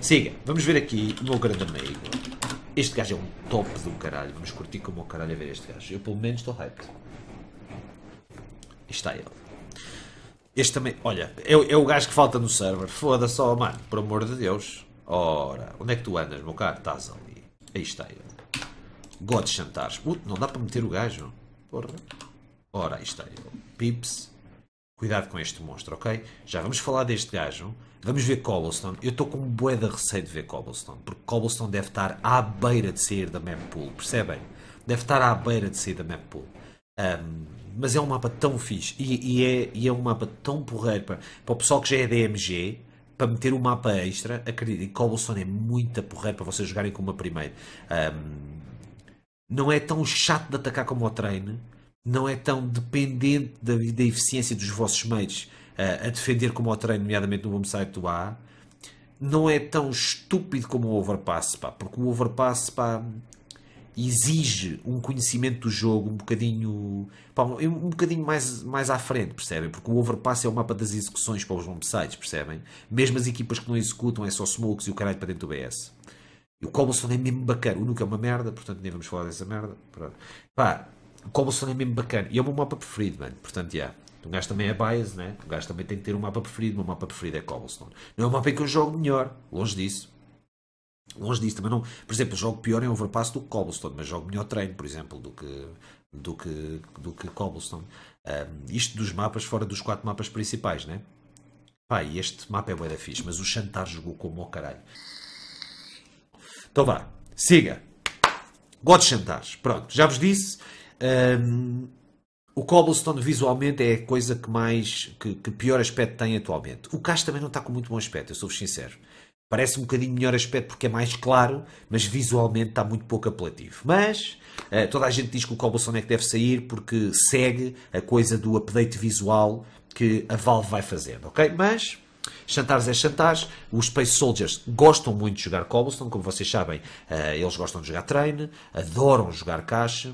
Siga, vamos ver aqui o meu grande amigo. Este gajo é um top do caralho. Vamos curtir como o caralho a ver este gajo. Eu pelo menos estou hyped. Está ele. Este também, olha, é, é o gajo que falta no server. Foda-se, só, oh, mano, por amor de Deus. Ora, onde é que tu andas, meu caro? Estás ali. Aí está ele. God Chantares. Puto, não dá para meter o gajo. Porra. Ora, aí está ele. Pips. Cuidado com este monstro, ok? Já vamos falar deste gajo Vamos ver Cobblestone. Eu estou com bué de receio de ver Cobblestone, porque Cobblestone deve estar à beira de sair da map pool, percebem? Deve estar à beira de sair da map pool. Um, mas é um mapa tão fixe e, e, é, e é, um mapa tão porreiro para, para, o pessoal que já é DMG para meter um mapa extra, acreditem, Cobblestone é muito porreiro para vocês jogarem como a primeira. Um, não é tão chato de atacar como o treino, não é tão dependente da, da eficiência dos vossos mates a defender como o treino, nomeadamente no bombsite do A, não é tão estúpido como o overpass, pá, porque o overpass pá, exige um conhecimento do jogo um bocadinho, pá, um bocadinho mais, mais à frente, percebem? Porque o overpass é o mapa das execuções para os bombsites, percebem? Mesmo as equipas que não executam é só smokes e o caralho para dentro do BS. E o Cobblestone é mesmo bacana. O Nuke é uma merda, portanto nem vamos falar dessa merda. Pronto. Pá, o Cobblestone é mesmo bacana. E é o meu mapa preferido, mano. Portanto, já. Yeah. O gajo também é bias, né? O gajo também tem que ter um mapa preferido. O meu mapa preferido é Cobblestone. Não é um mapa em que eu jogo melhor. Longe disso. Longe disso. Também não. Por exemplo, jogo pior em é Overpass do que Cobblestone, mas jogo melhor treino, por exemplo, do que, do que, do que Cobblestone. Um, isto dos mapas fora dos quatro mapas principais, né? Pá, e este mapa é bué da fixe, mas o Chantar jogou como ao caralho. Então vá, siga. Gosto de Chantar. Pronto, já vos disse. Um, o Cobblestone visualmente é a coisa que mais que, que pior aspecto tem atualmente. O Cash também não está com muito bom aspecto, eu sou-vos sincero. Parece um bocadinho melhor aspecto porque é mais claro, mas visualmente está muito pouco apelativo. Mas uh, toda a gente diz que o Cobblestone é que deve sair porque segue a coisa do update visual que a Valve vai fazendo, ok? Mas Chantares é chantares. Os Space Soldiers gostam muito de jogar Cobblestone, como vocês sabem, uh, eles gostam de jogar Train, adoram jogar Caixa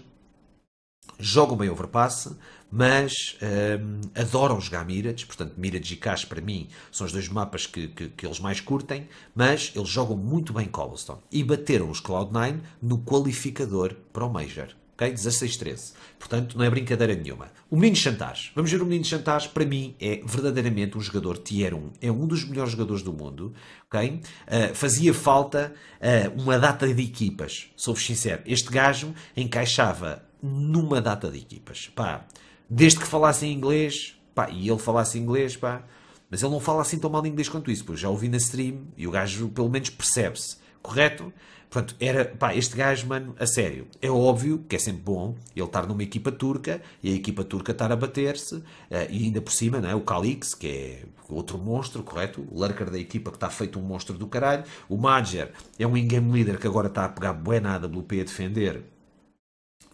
jogam bem overpass, mas um, adoram jogar Mirage, portanto Mirage e Cash para mim são os dois mapas que, que, que, eles mais curtem, mas eles jogam muito bem Cobblestone e bateram os Cloud9 no qualificador para o Major. ok? 16-13. Portanto, não é brincadeira nenhuma. O menino Chantage. Vamos ver o menino Chantage. Para mim, é verdadeiramente um jogador tier 1. É um dos melhores jogadores do mundo. ok? Uh, fazia falta uh, uma data de equipas. Sou-vos sincero. Este gajo encaixava numa data de equipas. Pá, desde que falasse inglês, pá, e ele falasse inglês, pá, mas ele não fala assim tão mal inglês quanto isso, pois já ouvi na stream e o gajo pelo menos percebe-se, correto? Portanto, era, pá, este gajo, mano, a sério, é óbvio que é sempre bom ele estar numa equipa turca e a equipa turca estar a bater-se, eh, e ainda por cima, não é? O Calix, que é outro monstro, correto? O lurker da equipa que está feito um monstro do caralho. O Mager é um in-game leader que agora está a pegar bué na AWP a defender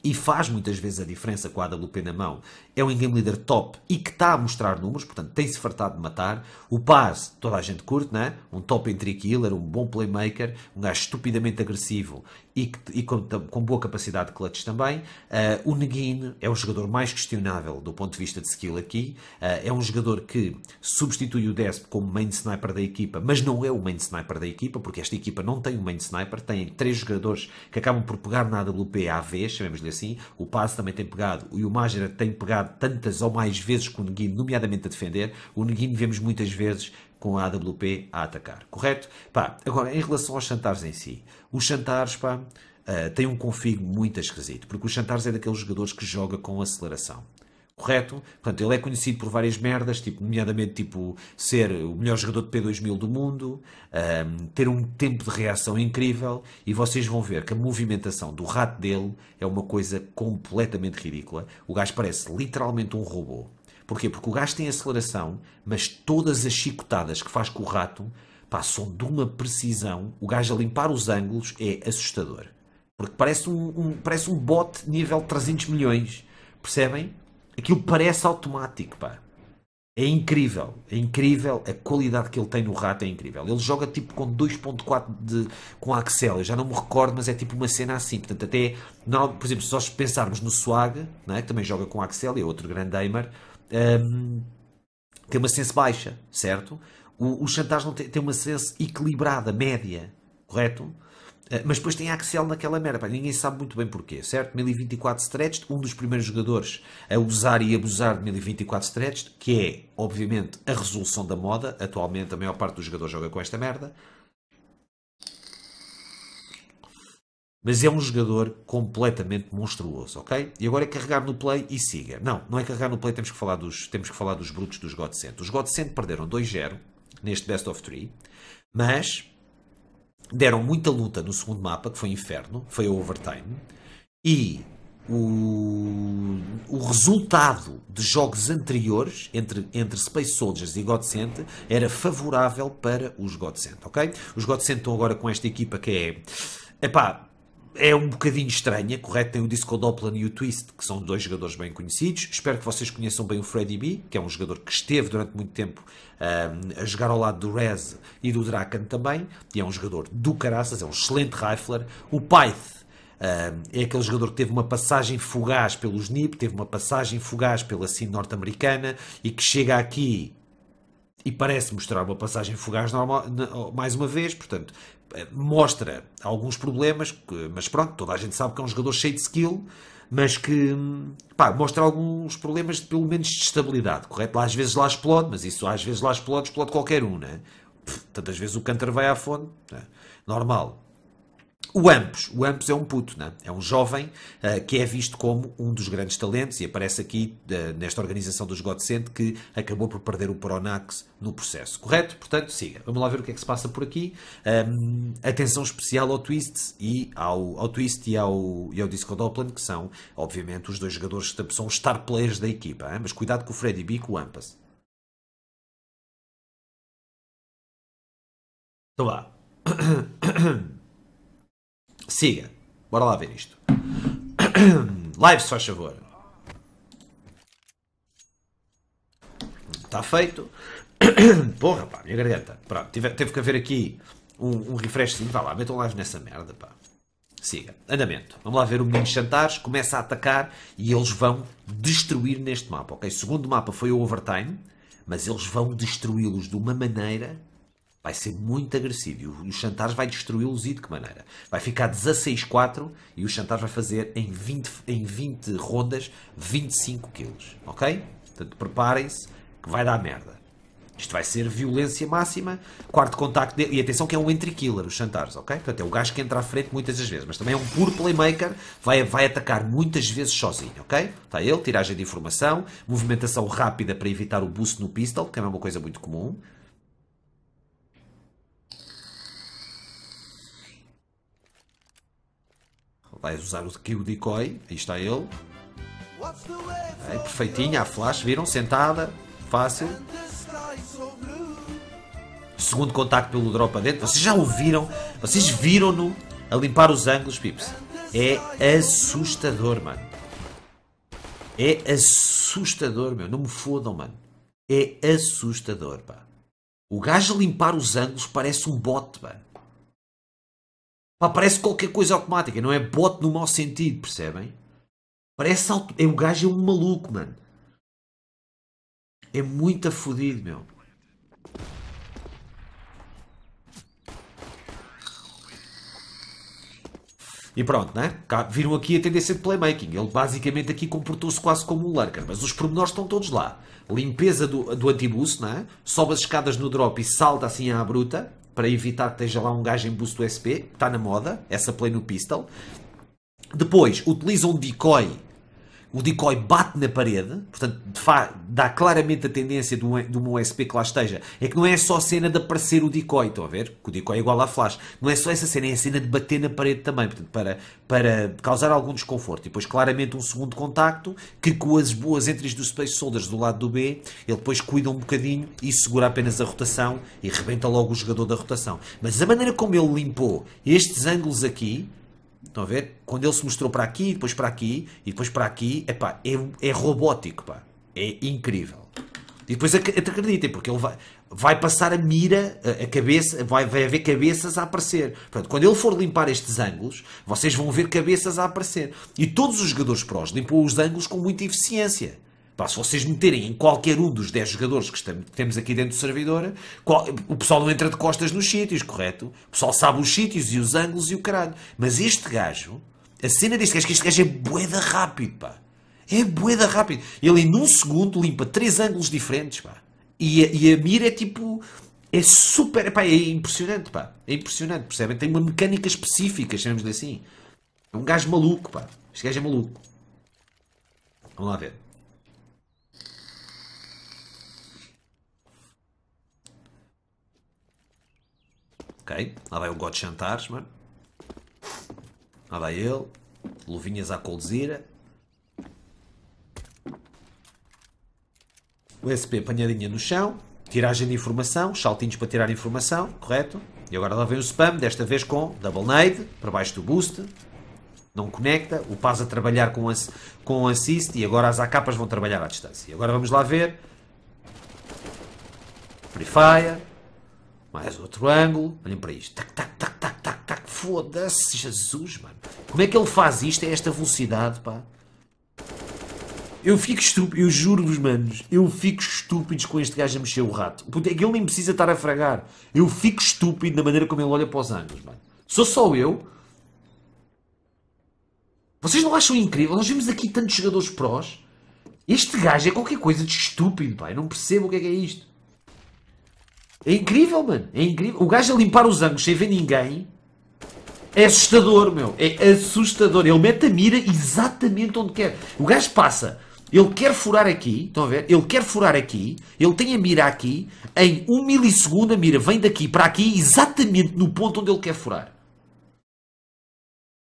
e faz muitas vezes a diferença com a AWP na mão é um game leader top e que está a mostrar números, portanto tem-se fartado de matar. O Paz, toda a gente curte, né? um top entry killer, um bom playmaker, um gajo estupidamente agressivo e, que, e com, com, boa capacidade de clutch também. Uh, o Neguin é o jogador mais questionável do ponto de vista de skill aqui. Uh, é um jogador que substitui o Desp como main sniper da equipa, mas não é o main sniper da equipa, porque esta equipa não tem um main sniper, tem três jogadores que acabam por pegar na AWP à vez, chamemos-lhe assim. O Paz também tem pegado, e o Yumajira tem pegado tantas ou mais vezes com o Neguinho, nomeadamente a defender, o Neguinho vemos muitas vezes com a AWP a atacar, correto? Pá, agora, em relação aos Chantares em si, os Chantares, pá, uh, têm um config muito esquisito, porque o Chantares é daqueles jogadores que joga com aceleração correto? Portanto, ele é conhecido por várias merdas, tipo, nomeadamente tipo, ser o melhor jogador de P2000 do mundo, um, ter um tempo de reação incrível, e vocês vão ver que a movimentação do rato dele é uma coisa completamente ridícula. O gajo parece literalmente um robô. Porquê? Porque o gajo tem aceleração, mas todas as chicotadas que faz com o rato passam são de uma precisão. O gajo a limpar os ângulos é assustador. Porque parece um, um parece um bot nível 300 milhões. Percebem? Aquilo parece automático, pá. É incrível, é incrível a qualidade que ele tem no rato, é incrível. Ele joga tipo com 2.4 de com axel, eu já não me recordo, mas é tipo uma cena assim. Portanto, até, não, por exemplo, se nós pensarmos no Swag, né, que também joga com axel e é outro grande aimer, um, tem uma sense baixa, certo? O, o Chantage não tem, tem uma sense equilibrada, média, correto? Eh, mas depois tem Axel naquela merda, pá, ninguém sabe muito bem porquê, certo? 1024 stretched, um dos primeiros jogadores a usar e abusar de 1024 stretched, que é, obviamente, a resolução da moda. Atualmente, a maior parte dos jogadores joga com esta merda. Mas é um jogador completamente monstruoso, ok? E agora é carregar no play e siga. Não, não é carregar no play, temos que falar dos, temos que falar dos brutos dos Godsend. Os Godsend perderam 2-0 neste Best of 3, mas deram muita luta no segundo mapa, que foi Inferno, foi o Overtime, e o, o, resultado de jogos anteriores entre, entre Space Soldiers e Godsend era favorável para os Godsend, ok? Os Godsend estão agora com esta equipa que é... Epá, é um bocadinho estranha, correto? Tem o Disco Doppler e o Twist, que são dois jogadores bem conhecidos. Espero que vocês conheçam bem o Freddy B, que é um jogador que esteve durante muito tempo um, a jogar ao lado do Rez e do Draken também, e é um jogador do caraças, é um excelente rifler. O Pyth um, é aquele jogador que teve uma passagem fugaz pelos NIP, teve uma passagem fugaz pela cine norte-americana e que chega aqui e parece mostrar uma passagem fugaz normal, mais uma vez, portanto, eh, mostra alguns problemas, mas pronto, toda a gente sabe que é um jogador cheio de skill, mas que hum, pá, mostra alguns problemas, pelo menos de estabilidade, correto? Lá às vezes lá explode, mas isso às vezes lá explode, explode qualquer um, né? Tantas vezes o canter vai à fonte, né? normal. O Ampos, o Ampos é um puto, né? é um jovem uh, que é visto como um dos grandes talentos e aparece aqui uh, nesta organização dos Godsend que acabou por perder o Pronax no processo, correto? Portanto, siga. Vamos lá ver o que é que se passa por aqui. Um, ehm, atenção especial ao Twist e ao, ao Twist e ao, e ao Disco Doplan, que são, obviamente, os dois jogadores que são star players da equipa, hein? mas cuidado com o Freddy B e com o Ampas. Então lá. Siga. Bora lá ver isto. Live, se faz favor. Está feito. Porra, pá, minha garganta. Pronto, teve, teve que haver aqui um, um sim Vá lá, metam um live nessa merda, pá. Siga. Andamento. Vamos lá ver o menino Chantares. Começa a atacar e eles vão destruir neste mapa, ok? segundo mapa foi o overtime, mas eles vão destruí-los de uma maneira Vai ser muito agressivo. E o Chantar vai destruí-los e de que maneira? Vai ficar 16-4 e o Chantar vai fazer em 20, em 20 rondas 25 quilos. Ok? Portanto, preparem-se que vai dar merda. Isto vai ser violência máxima. Quarto contacto dele. E atenção que é um entry killer, o Chantars, ok? Portanto, é o gajo que entra à frente muitas das vezes. Mas também é um puro playmaker. Vai, vai atacar muitas vezes sozinho, ok? Está ele, tiragem de informação, movimentação rápida para evitar o boost no pistol, que é uma coisa muito comum. vais usar aqui o decoy, aí está ele. É perfeitinha, a flash, viram? Sentada, fácil. Segundo contacto pelo drop a dentro. Vocês já ouviram? Vocês viram-no a limpar os ângulos, pips? É assustador, mano. É assustador, meu. Não me fodam, mano. É assustador, pá. O gajo a limpar os ângulos parece um bot, mano. Pá, parece qualquer coisa automática, não é bot no mau sentido, percebem? Parece auto... é, o gajo é um maluco, mano. É muito afodido, meu. E pronto, né? Viram aqui a tendência de playmaking. Ele basicamente aqui comportou-se quase como um lurker, mas os pormenores estão todos lá. Limpeza do, do anti né? Sobe as escadas no drop e salta assim à bruta para evitar que esteja lá um gajo em boost do SP, está na moda, essa play no pistol. Depois, utilizam um decoy o decoy bate na parede, portanto dá claramente a tendência de, de uma USB que lá esteja. É que não é só a cena de aparecer o decoy, estão a ver? Que o decoy é igual à flash. Não é só essa cena, é a cena de bater na parede também, portanto, para, para causar algum desconforto. E depois claramente um segundo contacto, que com as boas entries do Space Soldiers do lado do B, ele depois cuida um bocadinho e segura apenas a rotação e rebenta logo o jogador da rotação. Mas a maneira como ele limpou estes ângulos aqui, Estão a ver? Quando ele se mostrou para aqui, depois para aqui, e depois para aqui, epá, é, é robótico, pá. É incrível. E depois acreditem, porque ele vai, vai passar a mira, a, cabeça, vai, vai haver cabeças a aparecer. Portanto, quando ele for limpar estes ângulos, vocês vão ver cabeças a aparecer. E todos os jogadores prós limpam os ângulos com muita eficiência. Pá, se vocês meterem em qualquer um dos 10 jogadores que, estamos, que temos aqui dentro do servidor, qual, o pessoal não entra de costas nos sítios, correto? O pessoal sabe os sítios e os ângulos e o caralho. Mas este gajo, a cena deste gajo, que este gajo é boeda rápido, pá. É boeda rápido. Ele em um segundo limpa três ângulos diferentes, pá. E a, e a mira é tipo... É super... Pá, é impressionante, pá. É impressionante, percebem? Tem uma mecânica específica, chamamos-lhe assim. É um gajo maluco, pá. Este gajo é maluco. Vamos lá ver. Ok? Lá vai o God Chantares, mano. Lá vai ele. Luvinhas à coldzira. O SP apanhadinha no chão. Tiragem de informação. Saltinhos para tirar informação. Correto? E agora lá vem o spam, desta vez com double nade, para baixo do boost. Não conecta. O Paz a trabalhar com, o com assist. E agora as AKs vão trabalhar à distância. E agora vamos lá ver. Free Fire. Mais outro ângulo. Olhem para isto. Tac, tac, tac, tac, tac, tac. Foda-se, Jesus, mano. Como é que ele faz isto a esta velocidade, pá? Eu fico estúpido, eu juro-vos, manos. Eu fico estúpido com este gajo a mexer o rato. Puta, é que ele nem precisa estar a fragar. Eu fico estúpido na maneira como ele olha para os ângulos, mano. Sou só eu. Vocês não acham incrível? Nós vimos aqui tantos jogadores prós. Este gajo é qualquer coisa de estúpido, pá. Eu não percebo o que é que é isto. É incrível, mano. É incrível. O gajo a limpar os ângulos sem ver ninguém é assustador, meu. É assustador. Ele mete a mira exatamente onde quer. O gajo passa. Ele quer furar aqui, estão a ver? Ele quer furar aqui, ele tem a mira aqui, em um milissegundo a mira vem daqui para aqui, exatamente no ponto onde ele quer furar.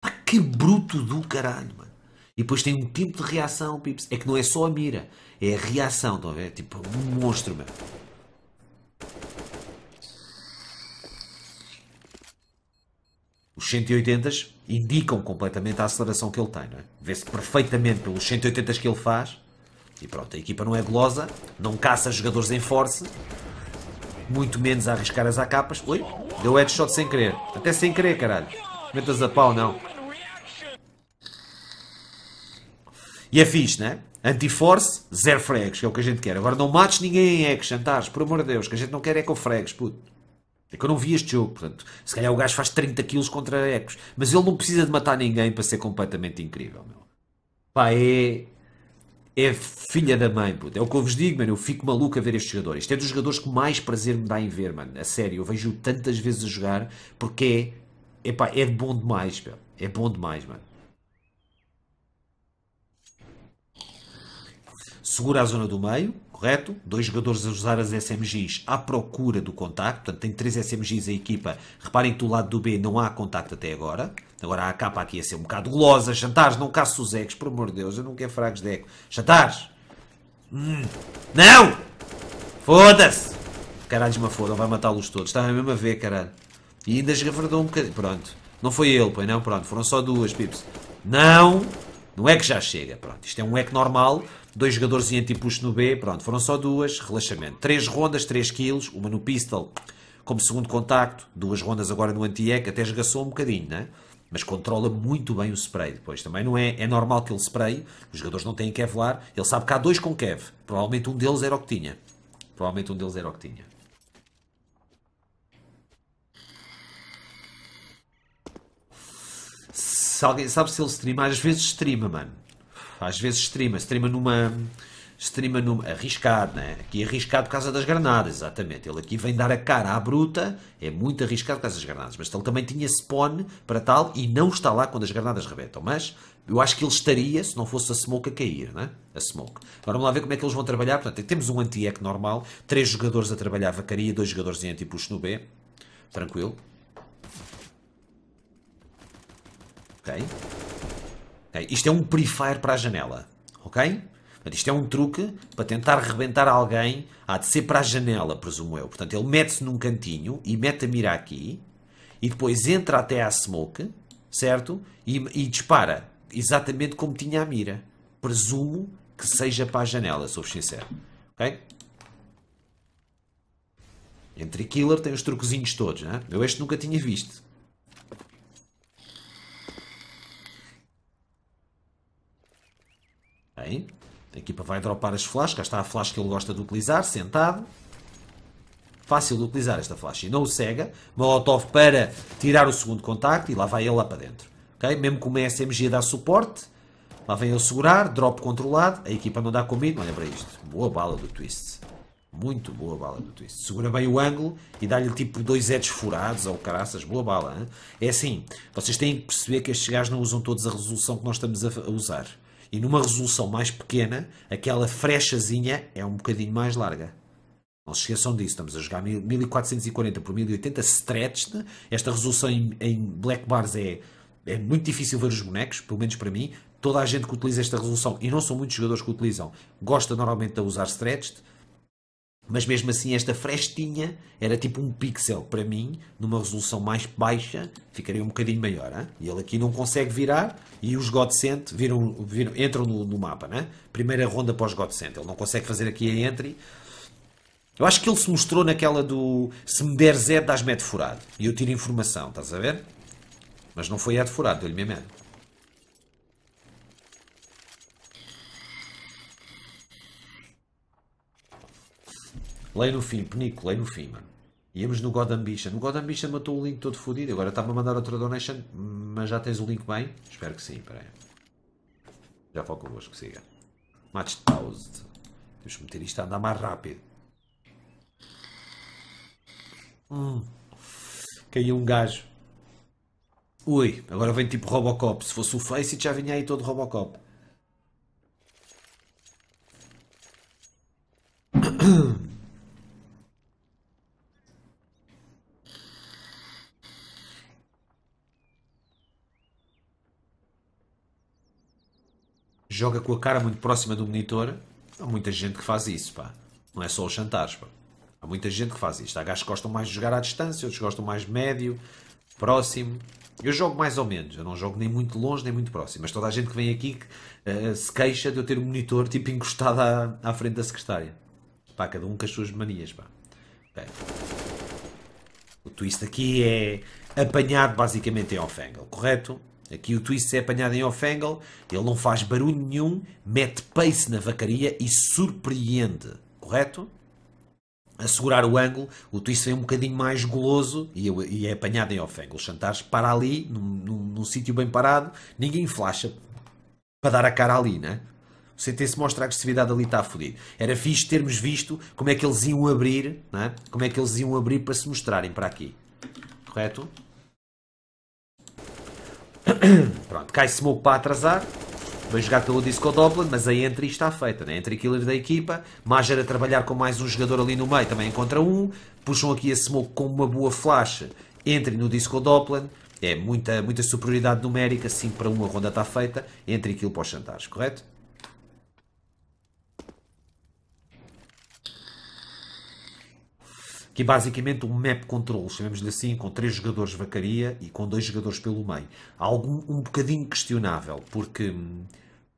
Ah, que bruto do caralho, mano. E depois tem um tempo de reação, Pips. É que não é só a mira, é a reação, estão a ver? Tipo, um monstro, meu. os 180s indicam completamente a aceleração que ele tem. É? Vê-se perfeitamente pelos 180s que ele faz. E pronto, a equipa não é golosa, não caça jogadores em force, muito menos a arriscar as acapas. Oi? Deu headshot sem querer. Até sem querer, caralho. Metas a pau, não. E é fixe, né? Anti-force, zero frags, que é o que a gente quer. Agora não mates ninguém em action, estás? Por amor de Deus, que a gente não quer é com frags, puto. É que eu não vi este jogo, portanto, se calhar o gajo faz 30 quilos contra Ecos, mas ele não precisa de matar ninguém para ser completamente incrível, meu. Pá, é. É filha da mãe, puto. É o que eu vos digo, mano. Eu fico maluco a ver este jogador. Isto é dos jogadores que mais prazer me dá em ver, mano. A sério, eu vejo tantas vezes a jogar porque é. pá, é bom demais, meu. É bom demais, mano. Segura a zona do meio correto? Dois jogadores a usar as SMGs à procura do contacto, portanto tem três SMGs a equipa. Reparem que do lado do B não há contacto até agora. Agora a capa aqui a ser um bocado golosa. chantares, não caço os ecos, por amor de Deus, eu não quero fracos de eco. chantares, Hum. Não! Foda-se! Caralho, uma foda, vai matá-los todos. Estava mesmo a ver, caralho. E ainda esgavardou um bocadinho. Pronto. Não foi ele, pois não? Pronto, foram só duas, pips. Não! Não é que já chega. Pronto, isto é um eco normal dois jogadores em antipuxo no B, pronto, foram só duas, relaxamento. Três rondas, 3 quilos, uma no pistol como segundo contacto, duas rondas agora no anti-ec, até esgaçou um bocadinho, né? Mas controla muito bem o spray depois. Também não é, é normal que ele spray, os jogadores não têm Kevlar, ele sabe que há dois com Kev. Provavelmente um deles era o que tinha. Provavelmente um deles era o que tinha. Se alguém sabe se ele streama, às vezes streama, mano às vezes streama, streama numa streama numa, arriscado, né? aqui arriscado por causa das granadas, exatamente. Ele aqui vem dar a cara à bruta, é muito arriscado por causa das granadas, mas ele também tinha spawn para tal e não está lá quando as granadas rebentam. Mas eu acho que ele estaria se não fosse a smoke a cair, né? a smoke. Agora vamos lá ver como é que eles vão trabalhar. Portanto, temos um anti eck normal, três jogadores a trabalhar vacaria, dois jogadores em anti-push no B, tranquilo. Ok. Okay? Isto é um pre para a janela, ok? Portanto, isto é um truque para tentar rebentar alguém, há de ser para a janela, presumo eu. Portanto, ele mete-se num cantinho e mete a mira aqui, e depois entra até à smoke, certo? E, e dispara exatamente como tinha a mira. Presumo que seja para a janela, sou sincero. Ok? Entre killer tem os truquezinhos todos, né? Eu este nunca tinha visto. a equipa vai dropar as flashes. Cá está a flash que ele gosta de utilizar, sentado. Fácil de utilizar esta flash. E não o cega. Molotov para tirar o segundo contacto. E lá vai ele lá para dentro. Okay? Mesmo com uma SMG dá suporte. Lá vem ele segurar. Drop controlado. A equipa não dá comigo. Olha para isto. Boa bala do Twist. Muito boa bala do Twist. Segura bem o ângulo e dá-lhe tipo dois edges furados ou caraças. Boa bala. Hein? É assim. Vocês têm que perceber que estes gajos não usam todos a resolução que nós estamos a usar. E numa resolução mais pequena, aquela frechazinha é um bocadinho mais larga. Não se esqueçam disso, estamos a jogar 1440 por 1080 stretched. Esta resolução em, em black bars é, é muito difícil ver os bonecos, pelo menos para mim. Toda a gente que utiliza esta resolução, e não são muitos jogadores que utilizam, gosta normalmente de usar stretched mas mesmo assim esta frestinha era tipo um pixel para mim, numa resolução mais baixa, ficaria um bocadinho maior. Hein? E ele aqui não consegue virar e os Godsent viram, viram, entram no, no mapa. né Primeira ronda para os Godsent, ele não consegue fazer aqui a entry. Eu acho que ele se mostrou naquela do se me der zero, das me de furado. E eu tiro informação, estás a ver? Mas não foi a de furado, deu-lhe minha merda. Lei no fim, penico, lei no fim, mano. Íamos no God Ambition. O God Ambition matou o link todo fodido. Agora está-me a mandar outra donation, mas já tens o link bem? Espero que sim, peraí. Já falo convosco, siga. Match paused. Temos que meter isto a andar mais rápido. Hum. Caiu um gajo. Ui, agora vem tipo Robocop. Se fosse o Face, já vinha aí todo Robocop. joga com a cara muito próxima do monitor, há muita gente que faz isso, pá. Não é só os chantares, pá. Há muita gente que faz isto. Há gajos que gostam mais de jogar à distância, outros gostam mais médio, próximo. Eu jogo mais ou menos, eu não jogo nem muito longe nem muito próximo, mas toda a gente que vem aqui uh, se queixa de eu ter o um monitor tipo encostado à, à frente da secretária. Pá, cada um com as suas manias, pá. Okay. O twist aqui é apanhado basicamente em off-angle, correto? Aqui o twist é apanhado em off-angle, ele não faz barulho nenhum, mete pace na vacaria e surpreende, correto? Assegurar o ângulo, o twist vem um bocadinho mais goloso e é apanhado em off-angle. Chantage para ali, num, num, num sítio bem parado, ninguém flasha para dar a cara ali, né? O CT se mostra a agressividade ali está fodido. Era fixe termos visto como é que eles iam abrir, né? como é que eles iam abrir para se mostrarem para aqui. Correto? Pronto, cai Smoke para atrasar. Bem jogar pelo Disco doppler mas a entry está feita, né? Entry killer da equipa. Mager a trabalhar com mais um jogador ali no meio, também encontra um. Puxam aqui a Smoke com uma boa flash. Entre no Disco doppler É muita, muita superioridade numérica, 5 para 1 a ronda está feita. Entre aquilo para os chantares, correto? que é basicamente um map control, chamemos-lhe assim, com três jogadores vacaria e com dois jogadores pelo meio. Algum, um bocadinho questionável, porque,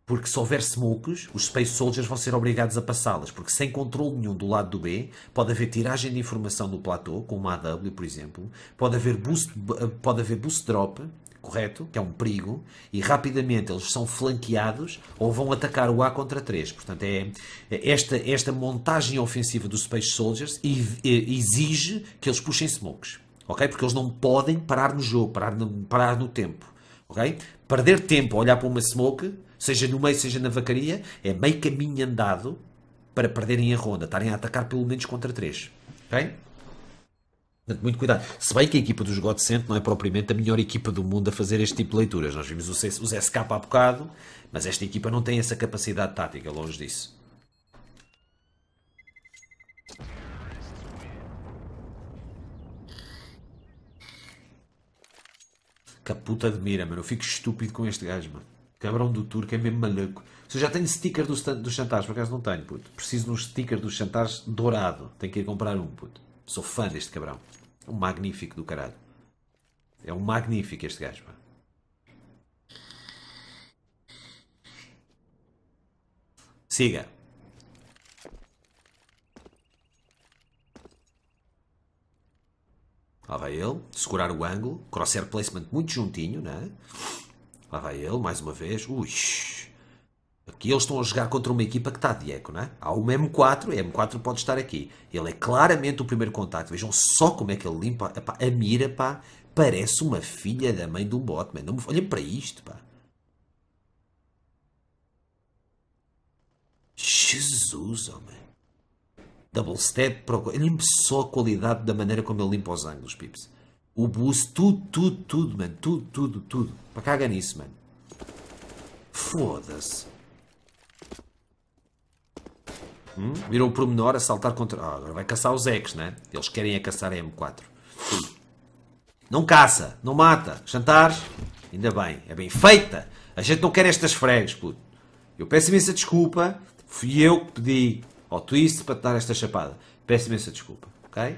porque se houver smokes, os Space Soldiers vão ser obrigados a passá-las, porque sem controle nenhum do lado do B, pode haver tiragem de informação do platô, com uma AW, por exemplo, pode haver boost, eh, pode haver boost drop, correto? Que é um perigo, e rapidamente eles são flanqueados ou vão atacar o A contra 3. Portanto, é, é, esta, esta montagem ofensiva dos Space Soldiers exige que eles puxem smokes, ok? Porque eles não podem parar no jogo, parar no, parar no tempo, ok? Perder tempo a olhar para uma smoke, seja no meio, seja na vacaria, é meio caminho andado para perderem a ronda, estarem a atacar pelo menos contra 3, ok? Portanto, muito cuidado. Se bem que a equipa dos Godsend não é propriamente a melhor equipa do mundo a fazer este tipo de leituras. Nós vimos os SK há bocado, mas esta equipa não tem essa capacidade tática, longe disso. Caputa admira, mano. Eu fico estúpido com este gajo, mano. Cabrão do turco é mesmo maluco. Se eu já tenho sticker dos do chantagens, por acaso não tenho, puto. Preciso de um sticker dos chantagens dourado. Tenho que ir comprar um, puto. Sou fã deste cabrão um magnífico do caralho. É um magnífico este gajo, pá. Siga. Lá vai ele, segurar o ângulo, crosshair placement muito juntinho, né? Lá vai ele, mais uma vez. Ui, Aqui eles estão a jogar contra uma equipa que está de eco, não é? Há uma M4, a M4 pode estar aqui. Ele é claramente o primeiro contacto. Vejam só como é que ele limpa. Epá, a mira, pá, parece uma filha da mãe de um bot, man. Não me... Olhem para isto, pá. Jesus, homem. Double step, ele limpa só a qualidade da maneira como ele limpa os ângulos, pips. O boost, tudo, tudo, tudo, mano. Tudo, tudo, tudo. Para caga nisso, mano. Foda-se. Hum? Viram o a saltar contra. Ah, agora vai caçar os X, né? Eles querem a é caçar a M4. Não caça, não mata. Jantar, ainda bem, é bem feita. A gente não quer estas fregues, puto. Eu peço imensa desculpa. Fui eu que pedi ao Twist para te dar esta chapada. Peço imensa desculpa, ok?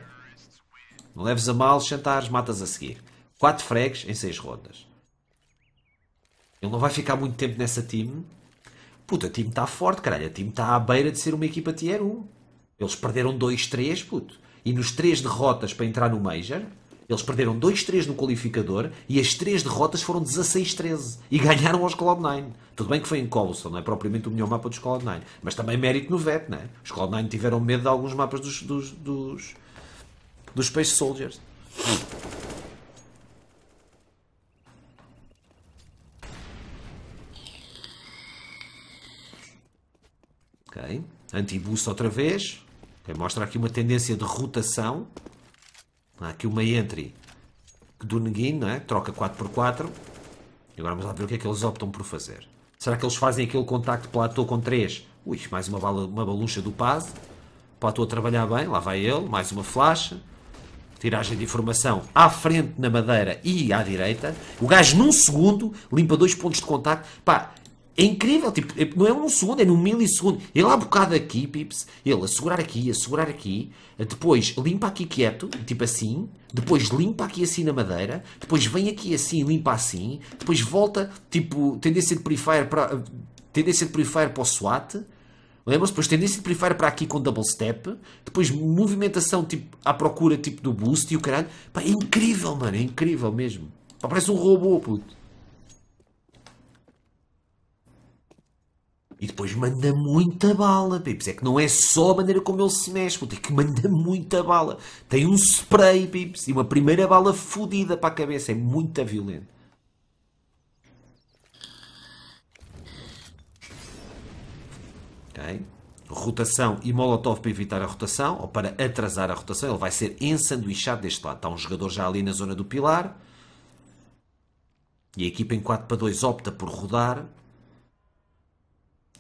Não leves a mal, jantares, matas a seguir. 4 fregues em 6 rodas. Ele não vai ficar muito tempo nessa time Puta, o time está forte, caralho. O time está à beira de ser uma equipa tier 1. Eles perderam 2-3, puto. E nos 3 derrotas para entrar no Major, eles perderam 2-3 no qualificador e as 3 derrotas foram 16-13. E ganharam aos Cloud9. Tudo bem que foi em Cobblestone, não é propriamente o melhor mapa dos Cloud9. Mas também mérito no VET, né? Os Cloud9 tiveram medo de alguns mapas dos, dos, dos, dos Space Soldiers. Anti-boost outra vez. Okay, mostra aqui uma tendência de rotação. Há aqui uma entry do Neguin, não é? troca 4x4. E agora vamos lá ver o que é que eles optam por fazer. Será que eles fazem aquele contacto platô com 3? Ui, mais uma, bala, uma balucha do Paz. Platô a trabalhar bem, lá vai ele, mais uma flash. Tiragem de informação à frente na madeira e à direita. O gajo num segundo limpa dois pontos de contacto. Pá, é incrível, tipo, é, não é um segundo, é num milissegundo. Ele há bocado aqui, pips, ele a segurar aqui, a segurar aqui, depois limpa aqui quieto, tipo assim, depois limpa aqui assim na madeira, depois vem aqui assim, limpa assim, depois volta, tipo, tendência de Prefire para, tendência de Prefire para o SWAT, lembra se Depois tendência de Prefire para aqui com double step, depois movimentação, tipo, à procura, tipo, do boost e o caralho. Pá, é incrível, mano, é incrível mesmo. Pá, parece um robô, puto. E depois manda muita bala, pips. É que não é só a maneira como ele se mexe, puto, é que manda muita bala. Tem um spray, pips, e uma primeira bala fodida para a cabeça. É muito violento. Ok? rotação e Molotov para evitar a rotação ou para atrasar a rotação. Ele vai ser ensanduichado deste lado. Está um jogador já ali na zona do pilar. E a equipa em 4 para 2 opta por rodar.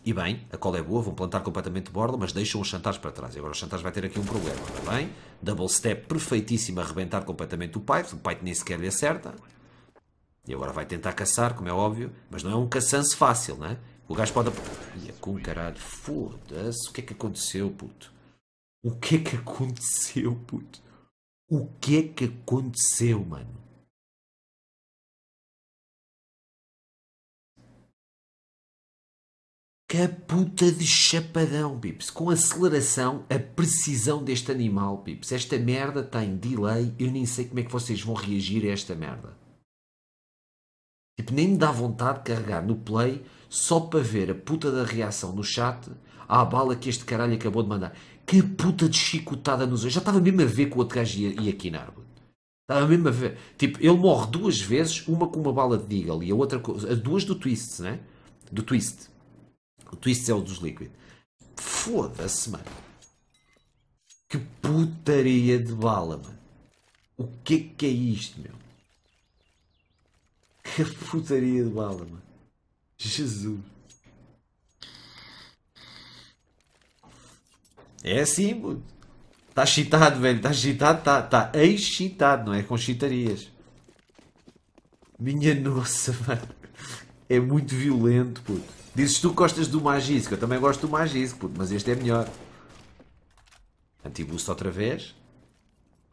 E bem, a cola é boa, vão plantar completamente de mas deixam os chantares para trás. E agora o Chantage vai ter aqui um problema, está é bem? Double step perfeitíssimo a arrebentar completamente o pai o pai nem sequer lhe acerta. E agora vai tentar caçar, como é óbvio, mas não é um caçanço fácil, né? O gajo pode... Ia é com caralho, foda-se, o que é que aconteceu, puto? O que é que aconteceu, puto? O que é que aconteceu, mano? Que puta de chapadão, Pips. Com aceleração, a precisão deste animal, Pips. Esta merda tem delay. Eu nem sei como é que vocês vão reagir a esta merda. Tipo, nem me dá vontade de carregar no play só para ver a puta da reação no chat à bala que este caralho acabou de mandar. Que puta de chicotada nos olhos. Já estava mesmo a ver que o outro gajo ia aqui na árvore. Estava mesmo a ver. Tipo, ele morre duas vezes, uma com uma bala de Deagle e a outra com. Duas do Twist, né? Do Twist. O Twist é o dos Liquid. Foda-se, mano. Que putaria de bala, mano. O que é que é isto, meu? Que putaria de bala, mano. Jesus. É assim, puto. Está excitado, velho. Está excitado, está tá, tá, tá excitado, não é? Com chitarias. Minha nossa, mano. É muito violento, puto. Dizes tu que gostas do Magis, que eu também gosto do Magis, mas este é melhor. Antiboost outra vez.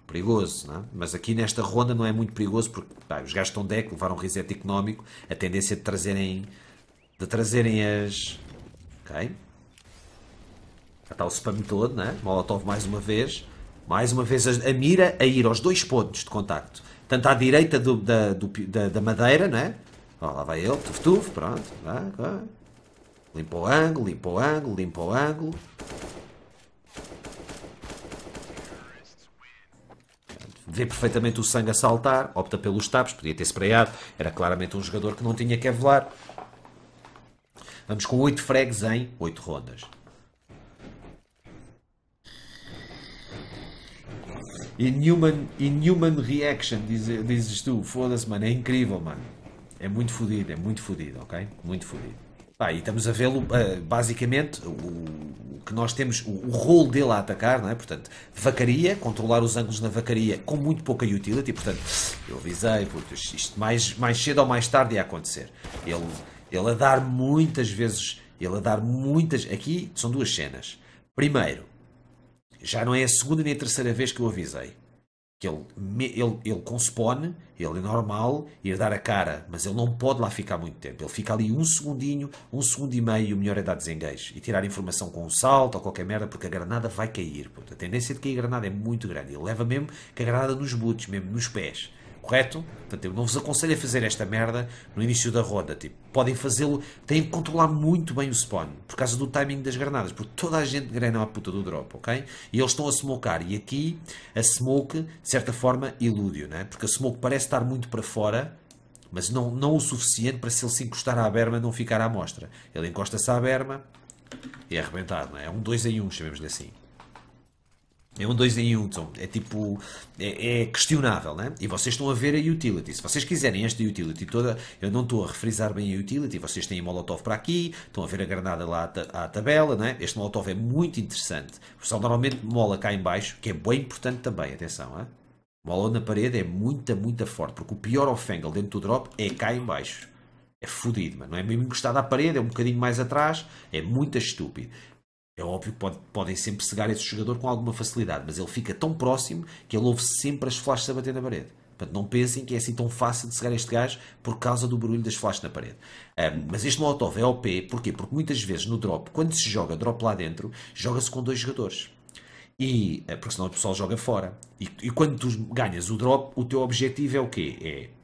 Perigoso, não é? Mas aqui nesta ronda não é muito perigoso porque pá, os gajos estão deck, levaram um reset económico. A tendência de trazerem, de trazerem as... Ok? Já está o spam todo, não é? Molotov mais uma vez. Mais uma vez a, mira a ir aos dois pontos de contacto. Tanto à direita do, da, do, da, da madeira, não é? Oh, lá vai ele, tuf-tuf, pronto. Vai, vai. Limpa o ângulo, limpa o ângulo, limpa o ângulo. Vê perfeitamente o sangue a saltar, opta pelos tapos, podia ter sprayado, era claramente um jogador que não tinha que Kevlar. Vamos com 8 fregues em 8 rondas. Inhuman, inhuman reaction, dizes, dizes tu. Foda-se, mano. É incrível, mano. É muito fodido, é muito fodido, ok? Muito fodido. Ah, e estamos a vê-lo, eh, basicamente, o, que nós temos, o, o rol dele a atacar, não é? Portanto, vacaria, controlar os ângulos na vacaria com muito pouca utility, portanto, eu avisei, porque isto mais, mais cedo ou mais tarde ia acontecer. Ele, ele a dar muitas vezes, ele a dar muitas. Aqui são duas cenas. Primeiro, já não é a segunda nem a terceira vez que eu avisei que ele, ele, ele conspone, ele é normal ir dar a cara, mas ele não pode lá ficar muito tempo. Ele fica ali um segundinho, um segundo e meio, o melhor é dar desengage e tirar informação com um salto ou qualquer merda, porque a granada vai cair. a tendência de cair a granada é muito grande. Ele leva mesmo que a granada nos butos, mesmo nos pés correto? Portanto, eu não vos aconselho a fazer esta merda no início da roda. Tipo, podem fazê-lo, têm que controlar muito bem o spawn, por causa do timing das granadas, porque toda a gente grana a puta do drop, ok? E eles estão a smokear, e aqui a smoke, de certa forma, ilude-o, né? Porque a smoke parece estar muito para fora, mas não, não o suficiente para se ele se encostar à berma não ficar à mostra. Ele encosta-se à berma e é arrebentado, não é? É um 2 em 1, um, chamemos-lhe assim. É um 2 em 1, um, é tipo, é, é, questionável, né? E vocês estão a ver a utility. Se vocês quiserem esta utility toda, eu não estou a refrisar bem a utility, vocês têm a Molotov para aqui, estão a ver a granada lá à, tabela, né? Este Molotov é muito interessante. Só normalmente mola cá em baixo, que é bem importante também, atenção, né? Mola na parede é muita, muita forte, porque o pior off-angle dentro do drop é cá em baixo. É fodido, mano. Não é mesmo encostado à parede, é um bocadinho mais atrás, é muito estúpido. É óbvio que pode, podem sempre cegar esse jogador com alguma facilidade, mas ele fica tão próximo que ele ouve sempre as flashes a bater na parede. Portanto, não pensem que é assim tão fácil de cegar este gajo por causa do barulho das flashes na parede. Um, mas este Molotov é OP, porquê? Porque muitas vezes no drop, quando se joga drop lá dentro, joga-se com dois jogadores. E, eh, porque senão o pessoal joga fora. E, e quando tu ganhas o drop, o teu objetivo é o quê? É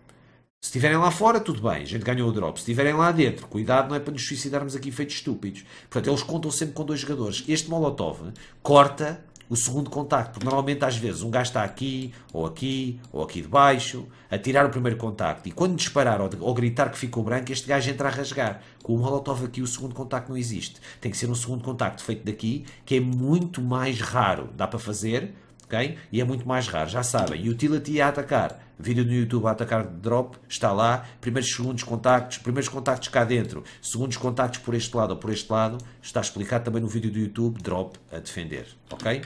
se estiverem lá fora, tudo bem, a gente ganhou o drop. Se estiverem lá dentro, cuidado, não é para nos suicidarmos aqui feitos estúpidos. Portanto, eles contam sempre com dois jogadores. Este Molotov corta o segundo contacto, porque normalmente às vezes um gajo está aqui, ou aqui, ou aqui de baixo, a tirar o primeiro contacto. E quando disparar ou, ou gritar que ficou branco, este gajo entra a rasgar. Com o Molotov aqui o segundo contacto não existe. Tem que ser um segundo contacto feito daqui, que é muito mais raro. Dá para fazer, ok? E é muito mais raro, já sabem. Utility a atacar Vídeo no YouTube a atacar de drop, está lá. Primeiros segundos contactos, primeiros contactos cá dentro, segundos contactos por este lado ou por este lado, está explicado também no vídeo do YouTube, drop a defender, ok?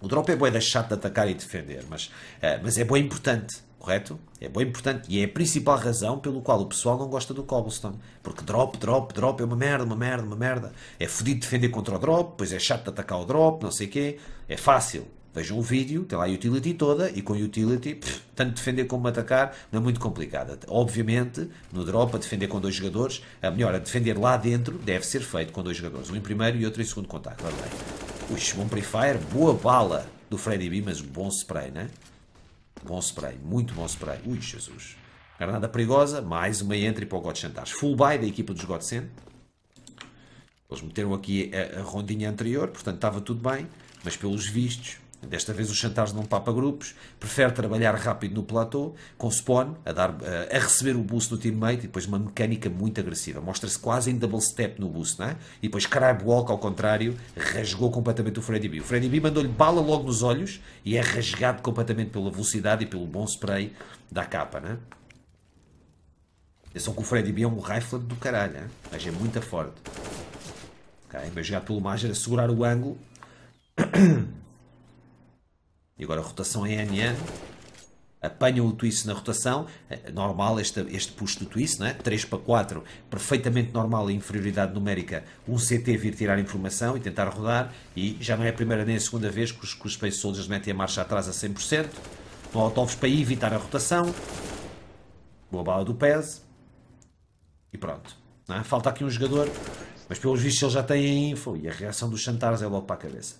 O drop é bué da chato de atacar e defender, mas, uh, mas é bué importante, correto? É bem importante e é a principal razão pelo qual o pessoal não gosta do cobblestone. Porque drop, drop, drop é uma merda, uma merda, uma merda. É fodido defender contra o drop, pois é chato de atacar o drop, não sei o quê. É fácil, Vejam o vídeo, tem lá a utility toda e com utility, pff, tanto defender como atacar, não é muito complicada. Obviamente, no drop, a defender com dois jogadores, a melhor, a defender lá dentro, deve ser feito com dois jogadores, um em primeiro e outro em segundo contacto. Ora bem. Ux, bom pre fire, boa bala do Freddy B, mas bom spray, né? Bom spray, muito bom spray. Ui, Jesus. Granada perigosa, mais uma entry para o God Full buy da equipa dos Godsend. Eles meteram aqui a, a rondinha anterior, portanto estava tudo bem, mas pelos vistos Desta vez os chantagens não papa grupos, prefere trabalhar rápido no platô, com spawn, a, dar, eh, a receber o boost do teammate e depois uma mecânica muito agressiva. Mostra-se quase em double step no boost, não é? E depois crab walk ao contrário, rasgou completamente o Freddy B. O Freddy B mandou-lhe bala logo nos olhos e é rasgado completamente pela velocidade e pelo bom spray da capa, não é? Atenção que o Freddy B é um rifle do caralho, mas é muito forte. Ok, bem jogado pelo Major a segurar o ângulo. E agora a rotação é NN. Apanham o twist na rotação. É, normal este, este push do twist, não é? 3 para 4. Perfeitamente normal a inferioridade numérica. Um CT vir tirar informação e tentar rodar. E já não é a primeira nem a segunda vez que os, que os Space Soldiers metem a marcha atrás a 100%. autófos para evitar a rotação. Boa bala do PES. E pronto. É? Falta aqui um jogador. Mas pelos vistos ele já tem a info. E a reação dos Chantars é logo para a cabeça.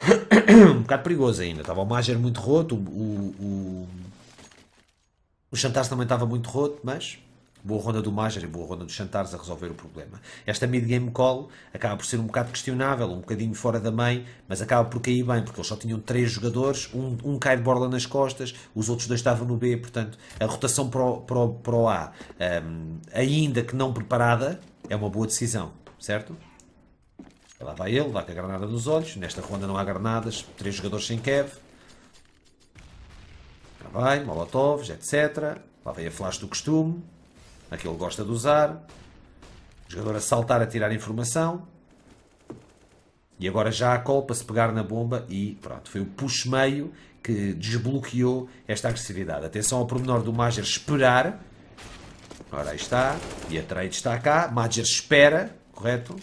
um bocado perigoso ainda. Estava o Mager muito roto, o, o, o também estava muito roto, mas boa ronda do Mager e boa ronda do chantars a resolver o problema. Esta mid-game call acaba por ser um bocado questionável, um bocadinho fora da mãe, mas acaba por cair bem, porque eles só tinham três jogadores, um, um cai de borla nas costas, os outros dois estavam no B, portanto a rotação para o, para o, para o A, um, ainda que não preparada, é uma boa decisão, certo? Lá vai ele, vai com a granada nos olhos. Nesta ronda não há granadas. Três jogadores sem kev. Lá vai, molotovs, etc. Lá vem a flash do costume. aquele gosta de usar. O jogador a saltar a tirar informação. E agora já a call para se pegar na bomba e pronto, foi o push-meio que desbloqueou esta agressividade. Atenção ao pormenor do Major esperar. Ora, aí está. E a trade está cá. Major espera, correto?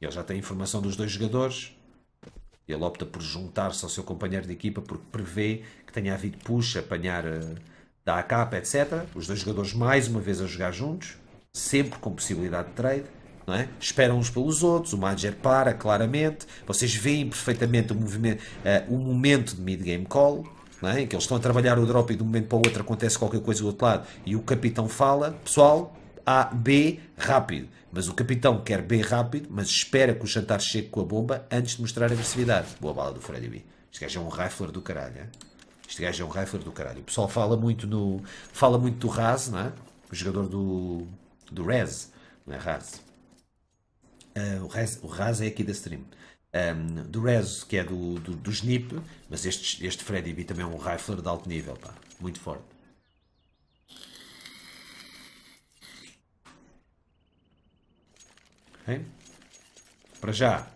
Ele já tem informação dos dois jogadores. Ele opta por juntar-se ao seu companheiro de equipa porque prevê que tenha havido puxa, apanhar eh, da AK, etc. Os dois jogadores mais uma vez a jogar juntos, sempre com possibilidade de trade. Não é? Esperam uns pelos outros, o manager para claramente. Vocês veem perfeitamente o, movimento, uh, eh, o momento de mid-game call. Não é? Em que eles estão a trabalhar o drop e de um momento para o outro acontece qualquer coisa do outro lado e o capitão fala: Pessoal, a, B rápido. Mas o capitão quer B rápido, mas espera que o chantar chegue com a bomba antes de mostrar agressividade. Boa bala do Freddy Este gajo é um rifler do caralho, hein? Este gajo é um rifler do caralho. O pessoal fala muito no... Fala muito do Raz, não é? O jogador do... Do Rez. Não é Raz. Uh, o, Raz o é aqui da stream. Um, do Rezo, que é do, do, do Snip, mas este, este Freddy B também é um rifler de alto nível, pá, muito forte. Hein? Para já,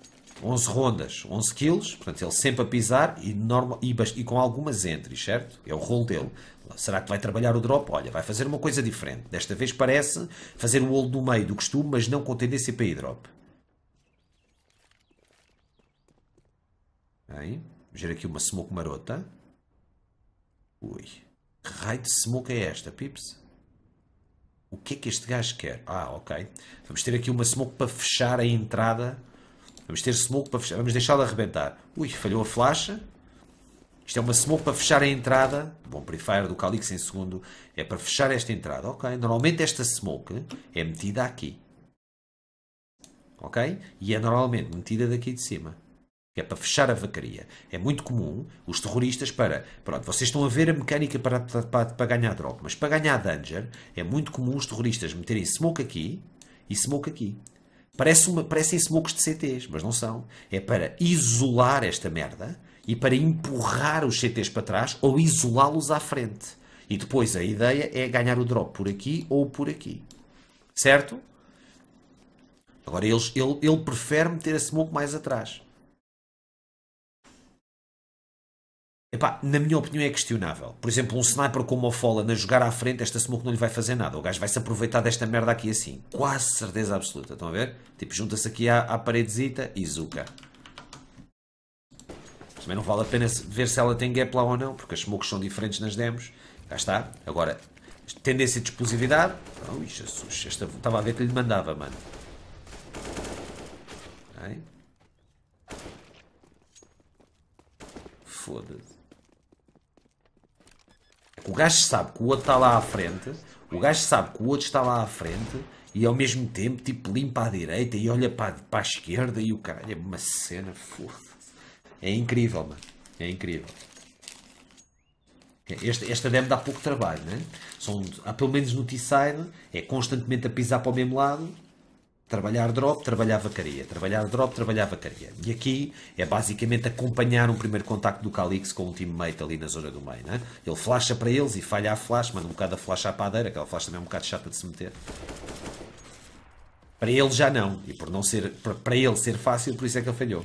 11 rondas, 11 quilos portanto ele sempre a pisar e, normal, e, e com algumas entries, certo? É o rol dele. Será que vai trabalhar o drop? Olha, vai fazer uma coisa diferente. Desta vez parece fazer o olho no meio do costume, mas não com tendência para ir drop. Hein? Vamos aqui uma smoke marota. Ui, que raio de smoke é esta, Pips? O que é que este gajo quer? Ah, ok. Vamos ter aqui uma smoke para fechar a entrada. Vamos ter smoke para fechar. Vamos deixá-la arrebentar. Ui, falhou a flash. Isto é uma smoke para fechar a entrada. Bom, Prefire do Calix em segundo. É para fechar esta entrada. Ok. Normalmente esta smoke é metida aqui. Ok? E é normalmente metida daqui de cima. É para fechar a vacaria. É muito comum os terroristas para. Pronto, vocês estão a ver a mecânica para, para, para ganhar drop, mas para ganhar danger é muito comum os terroristas meterem smoke aqui e smoke aqui. Parece uma, parecem smokes de CTs, mas não são. É para isolar esta merda e para empurrar os CTs para trás ou isolá-los à frente. E depois a ideia é ganhar o drop por aqui ou por aqui. Certo? Agora eles, ele, ele prefere meter a smoke mais atrás. Epá, na minha opinião é questionável. Por exemplo, um sniper como uma Fola na jogar à frente, esta smoke não lhe vai fazer nada. O gajo vai se aproveitar desta merda aqui assim. Quase certeza absoluta, estão a ver? Tipo, junta-se aqui à, à paredezita e zuca. Também não vale a pena ver se ela tem gap lá ou não, porque as smokes são diferentes nas demos. Cá está. Agora, tendência de explosividade. Oh, ui, Jesus, esta, estava a ver que lhe mandava, mano. Foda-se o gajo sabe que o outro está lá à frente, o gajo sabe que o outro está lá à frente e ao mesmo tempo tipo limpa à direita e olha para, para a esquerda e o caralho, é uma cena foda. É incrível, mano. É incrível. Este, esta demo dá pouco trabalho, né? São, há pelo menos no T-Side, é constantemente a pisar para o mesmo lado Trabalhar drop, trabalhar vacaria. Trabalhar drop, trabalhar vacaria. E aqui é basicamente acompanhar um primeiro contacto do Calix com um teammate ali na zona do meio. Né? Ele flasha para eles e falha a flash, manda um bocado a flash à padeira, aquela flash também é um bocado chata de se meter. Para ele já não. E por não ser, para ele ser fácil, por isso é que ele falhou.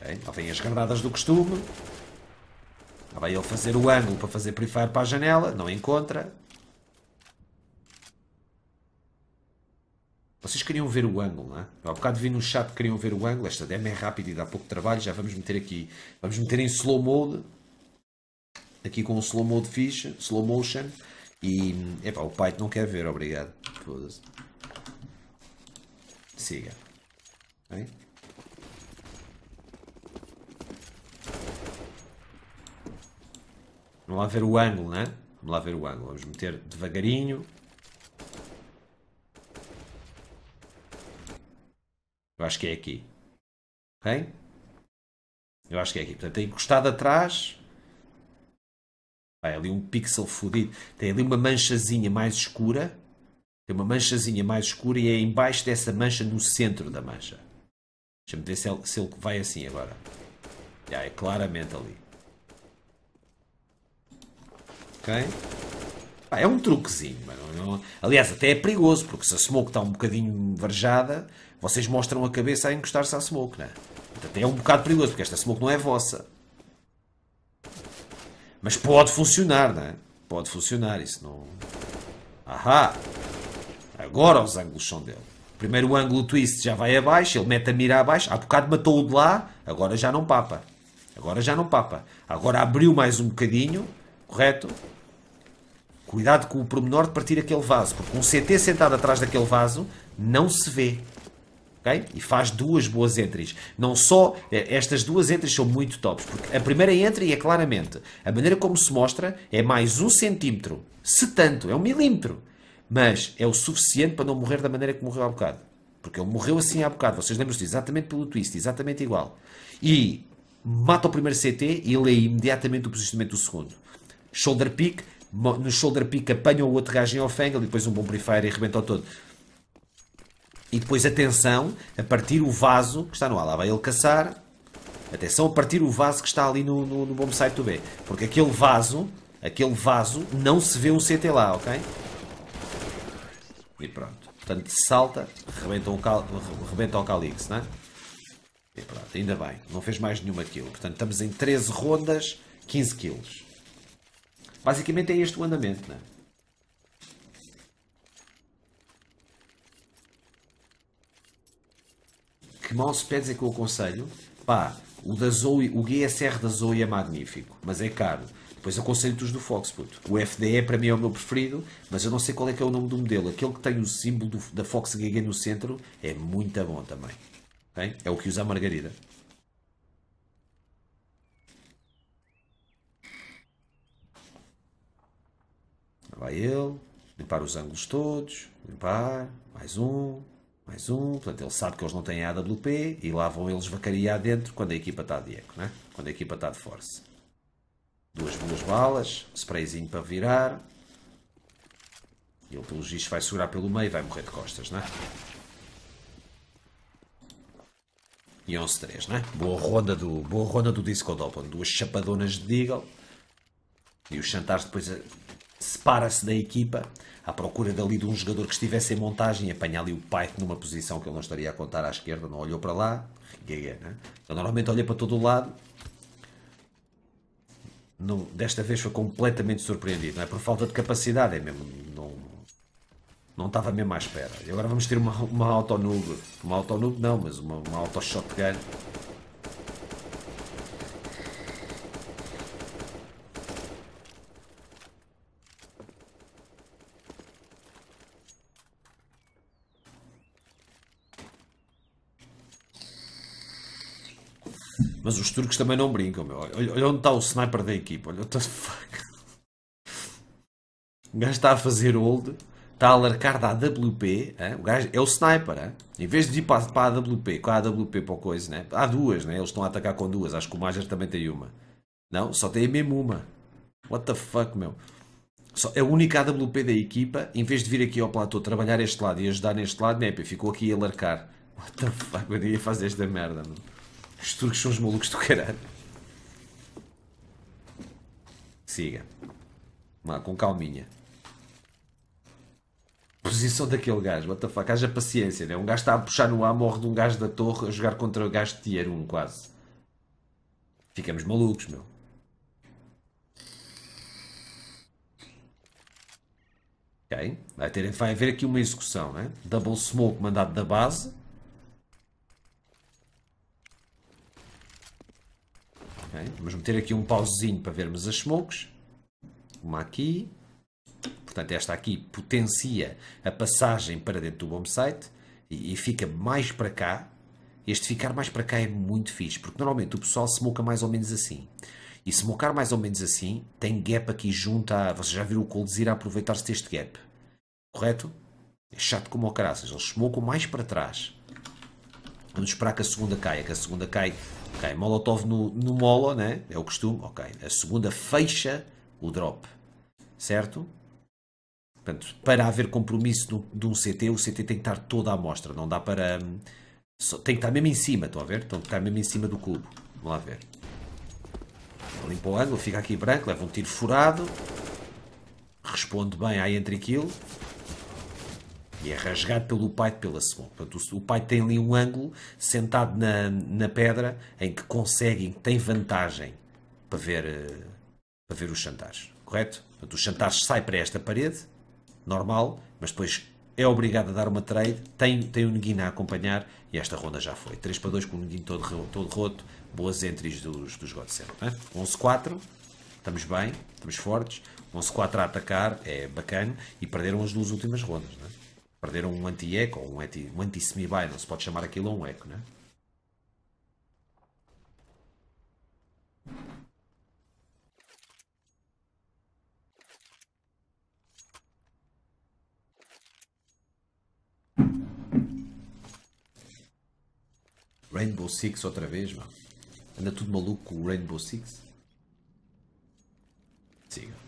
ok Lá vem as granadas do costume. Lá vai ele fazer o ângulo para fazer prefire para a janela. Não encontra. Vocês queriam ver o ângulo, não é? Há bocado vi no chat que queriam ver o ângulo. Esta demo é rápida e dá pouco trabalho. Já vamos meter aqui. Vamos meter em slow mode. Aqui com o slow mode fixe, slow motion. E epá, o Python não quer ver, obrigado. Foda-se. Siga. Hein? Vamos lá ver o ângulo, né? Vamos lá ver o ângulo. Vamos meter devagarinho. Eu acho que é aqui. Ok? Eu acho que é aqui. Portanto, tem encostado atrás. Vai ali um pixel fodido. Tem ali uma manchazinha mais escura. Tem uma manchazinha mais escura e é embaixo dessa mancha, no centro da mancha. Deixa-me ver se ele, se ele vai assim agora. Já, é claramente ali. Ok? Ah, é um truquezinho, Não, aliás, até é perigoso, porque se a smoke está um bocadinho varjada, vocês mostram a cabeça a encostar-se à smoke, não é? Portanto, é um bocado perigoso, porque esta smoke não é vossa. Mas pode funcionar, não é? Pode funcionar, isso não... Ahá! Agora os ângulos são dele. Primeiro o ângulo twist já vai abaixo, ele mete a mira abaixo, há bocado matou-o de lá, agora já não papa. Agora já não papa. Agora abriu mais um bocadinho, correto? Cuidado com o pormenor de partir aquele vaso, porque um CT sentado atrás daquele vaso não se vê. Okay? E faz duas boas entries. Não só eh, estas duas entries são muito tops, porque a primeira entry é claramente a maneira como se mostra é mais um centímetro, se tanto, é um milímetro, mas é o suficiente para não morrer da maneira que morreu há bocado. Porque ele morreu assim há bocado, vocês lembram-se disso, exatamente pelo twist, exatamente igual. E mata o primeiro CT e lê é imediatamente o posicionamento do segundo. Shoulder pick, no shoulder pick apanha o outro gajo em off-angle e depois um bom pre-fire e arrebenta todo. E depois, atenção, a partir o vaso que está no A. Lá vai ele caçar. Atenção a partir o vaso que está ali no, no, no bombsite do B. Porque aquele vaso, aquele vaso, não se vê um CT lá, ok? E pronto. Portanto, salta, rebenta, um cal, rebenta o Calix, não é? E pronto, ainda bem. Não fez mais nenhuma kill. Portanto, estamos em 13 rondas, 15 kills. Basicamente é este o andamento, não é? mal se pedem que eu aconselho. Pá, o, da Zoe, o GSR da Zoe é magnífico, mas é caro. Depois aconselho-te os do Fox, puto. O FDE para mim é o meu preferido, mas eu não sei qual é que é o nome do modelo. Aquele que tem o símbolo do, da Fox GG no centro é muito bom também. Okay? É o que usa a Margarida. Lá vai ele. Limpar os ângulos todos. Limpar. Mais um. Mais um, portanto, ele sabe que eles não têm AWP e lá vão eles vacaria dentro quando a equipa está de eco, né? quando a equipa está de force. Duas boas balas, sprayzinho para virar. Ele, pelo giz, vai segurar pelo meio e vai morrer de costas, né? E 11-3, né? Boa ronda do, boa ronda do Disco Doppel. Duas chapadonas de Deagle. E os Chantares depois separa-se da equipa à procura dali de um jogador que estivesse em montagem e apanha ali o Python numa posição que ele não estaria a contar à esquerda, não olhou para lá. Rigueia, né? Ele então, normalmente olha para todo o lado. Não, desta vez foi completamente surpreendido, não é por falta de capacidade, é mesmo. Não, não estava mesmo à espera. E agora vamos ter uma, uma auto nube Uma auto nube não, mas uma, uma auto-shotgun Mas os turcos também não brincam, meu. Olha, onde está o sniper da equipa. Olha, what the fuck. O gajo está a fazer old está a alarcar da AWP. Hein? O gajo é o sniper. Hein? Em vez de ir para, para a AWP, com a AWP para o coisa, né? há duas, né? eles estão a atacar com duas. Acho que o Major também tem uma. Não, só tem mesmo uma. What the fuck, meu. Só, a única AWP da equipa, em vez de vir aqui ao platô trabalhar este lado e ajudar neste lado, né? ficou aqui a alarcar. What the fuck, eu ia fazer esta merda, mano. Os turcos são os malucos do caralho. Siga. Lá, com calminha. Posição daquele gajo, what the fuck, haja paciência, né? Um gajo está a puxar no ar, morre de um gajo da torre a jogar contra o gajo de tier 1 quase. Ficamos malucos, meu. Ok, vai, ter, vai haver aqui uma execução, né? Double smoke mandado da base. Okay? Vamos meter aqui um pausezinho para vermos as smokes. Uma aqui. Portanto, esta aqui potencia a passagem para dentro do bomb site e, e fica mais para cá. Este ficar mais para cá é muito fixe, porque normalmente o pessoal smoka mais ou menos assim. E se mais ou menos assim, tem gap aqui junto a. Vocês já viram o Coldzir a aproveitar-se deste gap. Correto? É chato como o caraças. Eles smocam mais para trás. Vamos esperar que a segunda caia, que a segunda cai Ok, Molotov no, no Molo, né? É o costume. Ok, a segunda fecha o drop. Certo? Portanto, para haver compromisso no, de um CT, o CT tem que estar toda a amostra. Não dá para... Hum, só, tem que estar mesmo em cima, estão a ver? Tem que estar mesmo em cima do cubo. Vamos lá ver. Limpa o ângulo, fica aqui branco, leva um tiro furado. Responde bem à entre kill e é rasgado pelo pai pela smoke. Portanto, o pai tem ali um ângulo sentado na, na pedra em que consegue, em que tem vantagem para ver, eh, para ver os chantares, correto? Portanto, o chantage sai para esta parede, normal, mas depois é obrigado a dar uma trade, tem, tem o Neguin a acompanhar e esta ronda já foi. 3 para 2 com o Neguin todo, todo roto, boas entries dos, dos Godsend. É? 11-4, estamos bem, estamos fortes. 11-4 a atacar é bacana e perderam as duas últimas rondas. Não é? Perderam um anti-eco, ou um, anti, um anti-semi-buy, não se pode chamar aquilo um eco, né? Rainbow Six outra vez, mano. Anda tudo maluco com o Rainbow Six. Siga.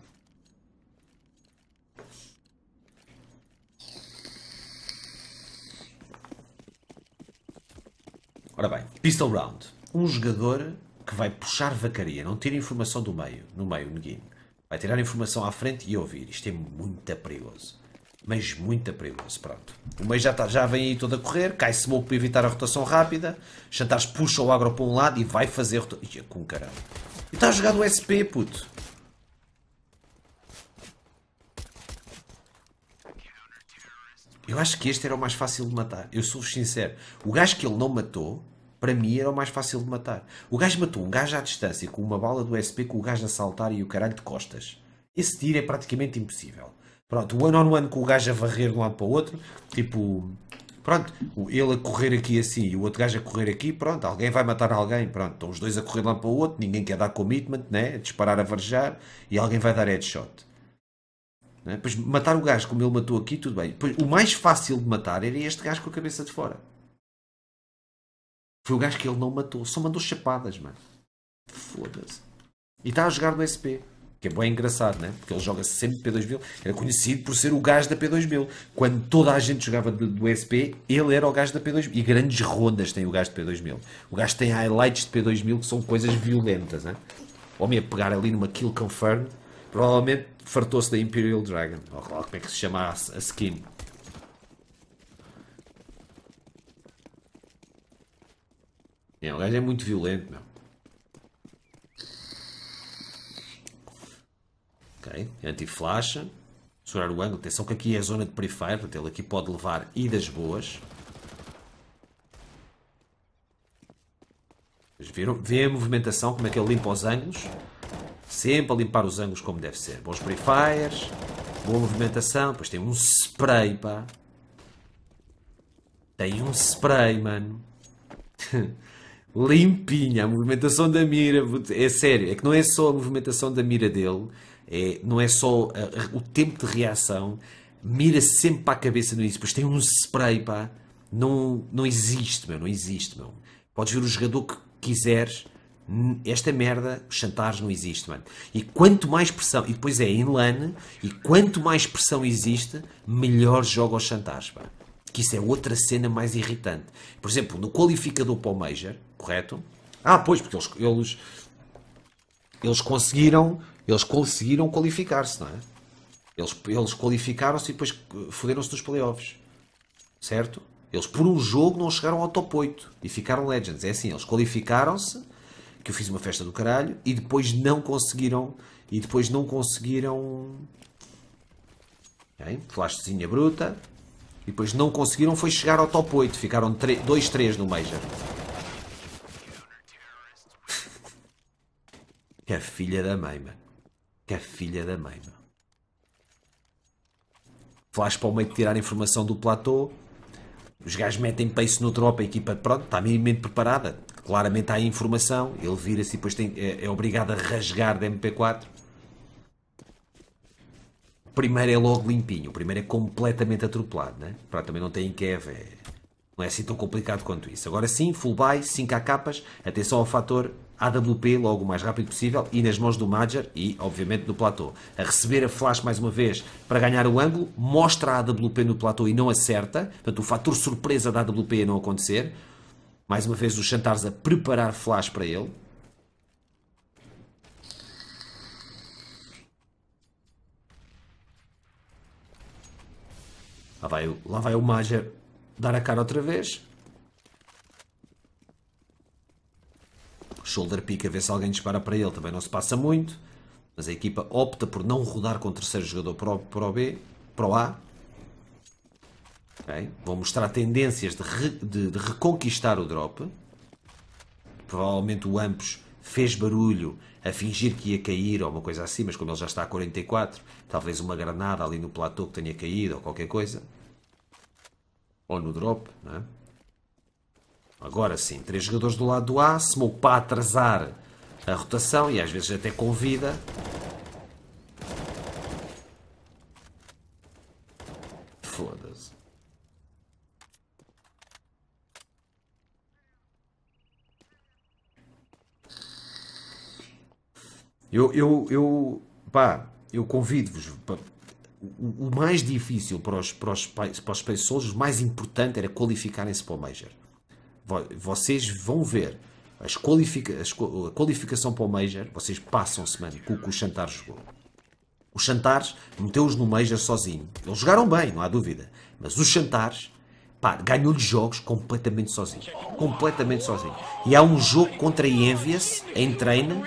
Ora bem, Pistol Round. Um jogador que vai puxar vacaria, não tira informação do meio, no meio, neguinho. Vai tirar informação à frente e ouvir. Isto é muito perigoso. Mas muito perigoso, pronto. O meio já, tá, já vem aí todo a correr, cai smoke para evitar a rotação rápida, Chantage puxa o agro para um lado e vai fazer... Ia é com caralho. E está a jogar no SP, puto. Eu acho que este era o mais fácil de matar. Eu sou sincero. O gajo que ele não matou, para mim era o mais fácil de matar. O gajo matou um gajo à distância com uma bala do SP com o gajo a saltar e o caralho de costas. Esse tiro é praticamente impossível. Pronto, o one on one com o gajo a varrer de um lado para o outro, tipo. Pronto, ele a correr aqui assim e o outro gajo a correr aqui, pronto, alguém vai matar alguém, pronto, estão os dois a correr de um lado para o outro, ninguém quer dar commitment, né? Disparar a varjar e alguém vai dar headshot. Né? Pois matar o gajo como ele matou aqui, tudo bem. Pois, o mais fácil de matar era este gajo com a cabeça de fora. Foi o gajo que ele não matou, só mandou chapadas, mano. Foda-se. E está a jogar no SP. Que é bem engraçado, né? Porque ele joga sempre P2000. Era conhecido por ser o gajo da P2000. Quando toda a gente jogava do, do SP, ele era o gajo da P2000. E grandes rondas tem o gajo de P2000. O gajo tem highlights de P2000 que são coisas violentas, né? O homem a pegar ali numa kill confirmed. Provavelmente fartou-se da Imperial Dragon, ou lá como é que se chama a, a skin. É, o gajo é muito violento, meu. Ok, anti-flash. Segurar o ângulo. Atenção que aqui é a zona de periférico, portanto ele aqui pode levar idas boas. Vocês viram? Vê a movimentação, como é que ele limpa os ângulos. Sempre a limpar os ângulos como deve ser. Bons purifiers, boa movimentação. Depois tem um spray, pá. Tem um spray, mano. Limpinha. A movimentação da mira. É sério. É que não é só a movimentação da mira dele. É, não é só a, eh, o tempo de reação. Mira sempre para a cabeça no início. pois tem um spray, pá. Não, não existe, meu. Não existe, meu. Podes ver o jogador que quiseres esta merda, chantares não existe, mano. E quanto mais pressão, e depois é inlane, e quanto mais pressão existe, melhor joga os chantares, Que isso é outra cena mais irritante. Por exemplo, no qualificador para o Major, correto? Ah, pois, porque eles, eles, eles conseguiram, eles conseguiram qualificar-se, não é? Eles, eles qualificaram-se e depois eh, foderam-se nos playoffs, certo? Eles por um jogo não chegaram ao top 8 e ficaram Legends. É assim, eles qualificaram-se que eu fiz uma festa do caralho e depois não conseguiram e depois não conseguiram hein? flashzinha bruta e depois não conseguiram foi chegar ao top 8 ficaram 2-3 no Major que a filha da mãe mano. que a filha da mãe mano. flash para o meio de tirar informação do platô os gajos metem pace no tropa, a equipa pronto, está minimamente preparada claramente há informação, ele vira-se e depois tem, é, é, obrigado a rasgar da MP4. O primeiro é logo limpinho, o primeiro é completamente atropelado, né? Para também não tem Kev, é, não é assim tão complicado quanto isso. Agora sim, full buy, 5 a capas, atenção ao fator AWP logo o mais rápido possível e nas mãos do Major e, obviamente, do platô. A receber a flash mais uma vez para ganhar o ângulo, mostra a AWP no platô e não acerta, portanto o fator surpresa da AWP não acontecer. Mais uma vez o Chantars a preparar flash para ele. Lá vai, o, lá vai o Major dar a cara outra vez. Shoulder pick a ver se alguém dispara para ele. Também não se passa muito. Mas a equipa opta por não rodar com o terceiro jogador para o, para o B, para o A. Okay? Vão mostrar tendências de, re, de, de, reconquistar o drop. Provavelmente o Ampos fez barulho a fingir que ia cair ou uma coisa assim, mas como ele já está a 44, talvez uma granada ali no platô que tenha caído ou qualquer coisa. Ou no drop, não é? Agora sim, três jogadores do lado do A, Smoke para atrasar a rotação e às vezes até convida Eu, eu, eu, pá, eu convido-vos. O, mais difícil para os, para os, para os Space Soldiers, o mais importante era qualificarem-se para o Major. Vocês vão ver as qualifica, as, a qualificação para o Major, vocês passam semana com o que o Chantar jogou. O Chantares meteu-os no Major sozinho. Eles jogaram bem, não há dúvida. Mas o Chantares ganhou lhes jogos completamente sozinho. Completamente sozinho. E há um jogo contra a Envious, em treino,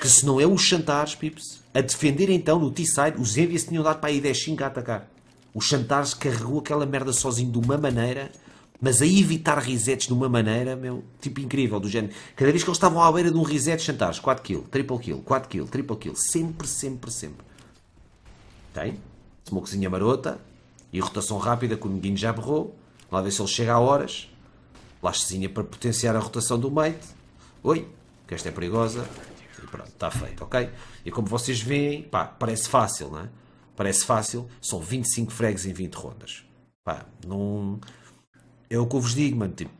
que se não é os Chantares, Pips, a defender então no T-Side, os Envias tinham dado para aí 10-5 a atacar. O Chantares carregou aquela merda sozinho de uma maneira, mas a evitar resets de uma maneira, meu, tipo incrível, do género. Cada vez que eles estavam à beira de um reset, Chantares, 4 kill, triple kill, 4 kill, triple kill, sempre, sempre, sempre. Tem? Smokezinha marota e rotação rápida que o Neguinho já berrou. Lá ver se ele chega a horas. Lastezinha para potenciar a rotação do mate. Oi, que esta é perigosa. Pronto, está feito, ok? E como vocês veem, pá, parece fácil, não é? Parece fácil, são 25 fregues em 20 rondas. Pá, não... É o que eu vos digo, mano, tipo,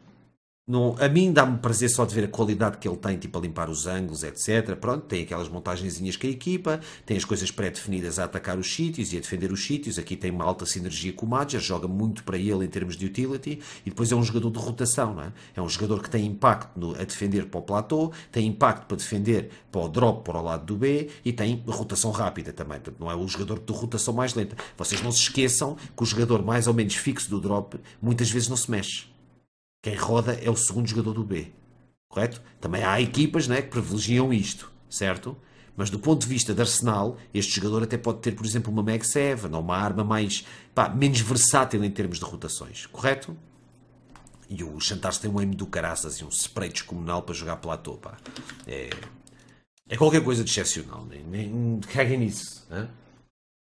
não, a mim dá-me prazer só de ver a qualidade que ele tem, tipo a limpar os ângulos, etc. Pronto, tem aquelas montagenzinhas que a equipa, tem as coisas pré-definidas a atacar os sítios e a defender os sítios. Aqui tem uma alta sinergia com o Major, joga muito para ele em termos de utility. E depois é um jogador de rotação, não é? É um jogador que tem impacto no, a defender para o platô, tem impacto para defender para o drop para o lado do B e tem rotação rápida também. Portanto, não é o jogador de rotação mais lenta. Vocês não se esqueçam que o jogador mais ou menos fixo do drop muitas vezes não se mexe quem roda é o segundo jogador do B. Correto? Também há equipas né, que privilegiam isto, certo? Mas do ponto de vista de arsenal, este jogador até pode ter, por exemplo, uma Mag 7 ou uma arma mais, pá, menos versátil em termos de rotações, correto? E o Chantar tem um M do caraças e um spray descomunal para jogar platô, pá. É, é qualquer coisa de excepcional, nem, nem caguem nisso. Hein?